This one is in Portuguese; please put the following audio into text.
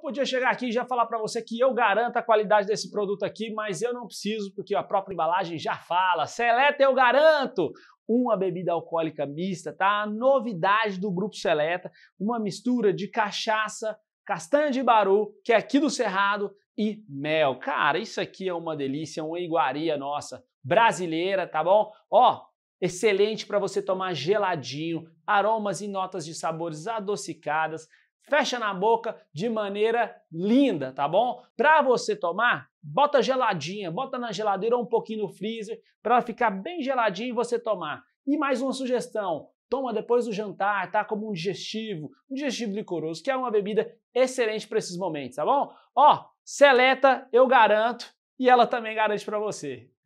Eu podia chegar aqui e já falar para você que eu garanto a qualidade desse produto aqui, mas eu não preciso porque a própria embalagem já fala. Seleta eu garanto. Uma bebida alcoólica mista, tá? A novidade do grupo Seleta, uma mistura de cachaça, castanha de baru, que é aqui do Cerrado, e mel. Cara, isso aqui é uma delícia, uma iguaria nossa brasileira, tá bom? Ó, excelente para você tomar geladinho, aromas e notas de sabores adocicadas. Fecha na boca de maneira linda, tá bom? Para você tomar, bota geladinha, bota na geladeira ou um pouquinho no freezer para ficar bem geladinho e você tomar. E mais uma sugestão, toma depois do jantar, tá? Como um digestivo, um digestivo licoroso, que é uma bebida excelente para esses momentos, tá bom? Ó, seleta, eu garanto, e ela também garante para você.